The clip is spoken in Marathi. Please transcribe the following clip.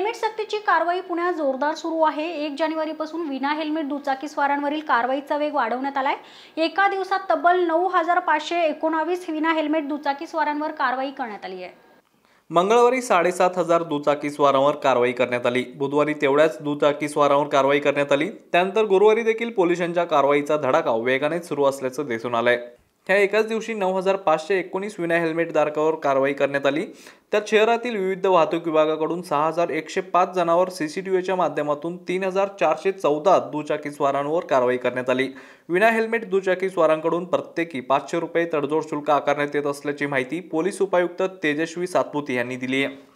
हेल्मेट सक्तीची कारवाई पुण्यात जोरदार सुरू आहे एक जानेवारीपासून विना हेल्मेट दुचाकी स्वारांवरील कारवाईचा वेग वाढवण्यात आलाय एका दिवसात तब्बल नऊ हजार पाचशे एकोणावीस विना हेल्मेट दुचाकी स्वारांवर कारवाई करण्यात आली आहे मंगळवारी साडेसात हजार दुचाकी स्वारांवर कारवाई करण्यात आली बुधवारी तेवढ्याच दुचाकी स्वारांवर कारवाई करण्यात आली त्यानंतर गुरुवारी देखील पोलिसांच्या कारवाईचा धडाका वेगाने सुरू असल्याचं दिसून आलंय ह्या एकाच दिवशी नऊ हजार पाचशे एकोणीस विना हेल्मेट धारकावर कारवाई करण्यात आली तर शहरातील विविध वाहतूक विभागाकडून सहा हजार एकशे पाच जणांवर सी सी टी व्हीच्या माध्यमातून तीन हजार चारशे चौदा दुचाकी स्वारांवर कारवाई करण्यात आली विना हेल्मेट दुचाकी स्वारांकडून प्रत्येकी पाचशे रुपये तडजोड शुल्क आकारण्यात येत असल्याची माहिती पोलीस उपायुक्त तेजस्वी सातपुती यांनी दिली आहे